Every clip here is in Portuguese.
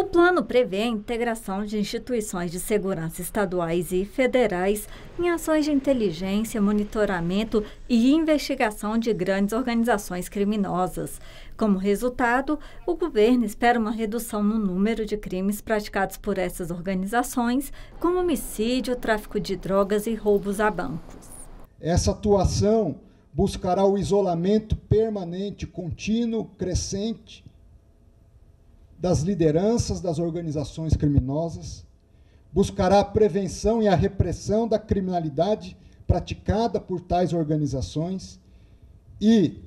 O plano prevê a integração de instituições de segurança estaduais e federais em ações de inteligência, monitoramento e investigação de grandes organizações criminosas. Como resultado, o governo espera uma redução no número de crimes praticados por essas organizações, como homicídio, tráfico de drogas e roubos a bancos. Essa atuação buscará o isolamento permanente, contínuo, crescente das lideranças das organizações criminosas, buscará a prevenção e a repressão da criminalidade praticada por tais organizações e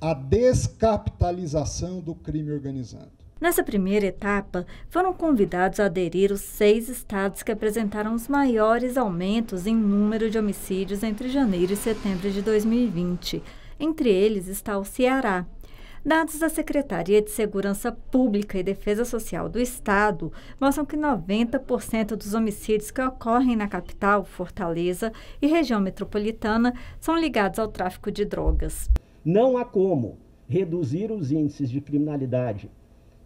a descapitalização do crime organizado. Nessa primeira etapa, foram convidados a aderir os seis estados que apresentaram os maiores aumentos em número de homicídios entre janeiro e setembro de 2020. Entre eles está o Ceará, Dados da Secretaria de Segurança Pública e Defesa Social do Estado mostram que 90% dos homicídios que ocorrem na capital, Fortaleza e região metropolitana são ligados ao tráfico de drogas. Não há como reduzir os índices de criminalidade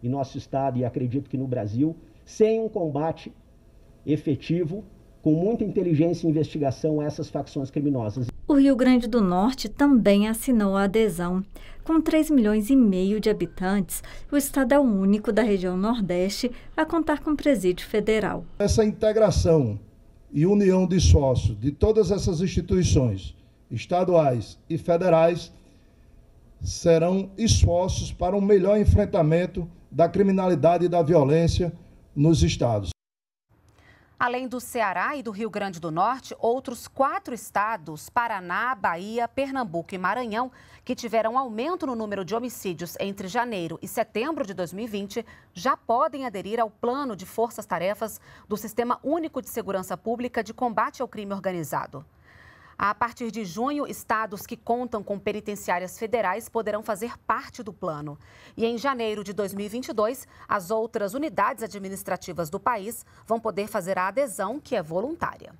em nosso estado e acredito que no Brasil sem um combate efetivo com muita inteligência e investigação a essas facções criminosas. O Rio Grande do Norte também assinou a adesão. Com 3 milhões e meio de habitantes, o estado é o único da região Nordeste a contar com presídio federal. Essa integração e união de sócios de todas essas instituições, estaduais e federais, serão esforços para um melhor enfrentamento da criminalidade e da violência nos estados. Além do Ceará e do Rio Grande do Norte, outros quatro estados, Paraná, Bahia, Pernambuco e Maranhão, que tiveram aumento no número de homicídios entre janeiro e setembro de 2020, já podem aderir ao plano de forças-tarefas do Sistema Único de Segurança Pública de Combate ao Crime Organizado. A partir de junho, estados que contam com penitenciárias federais poderão fazer parte do plano. E em janeiro de 2022, as outras unidades administrativas do país vão poder fazer a adesão, que é voluntária.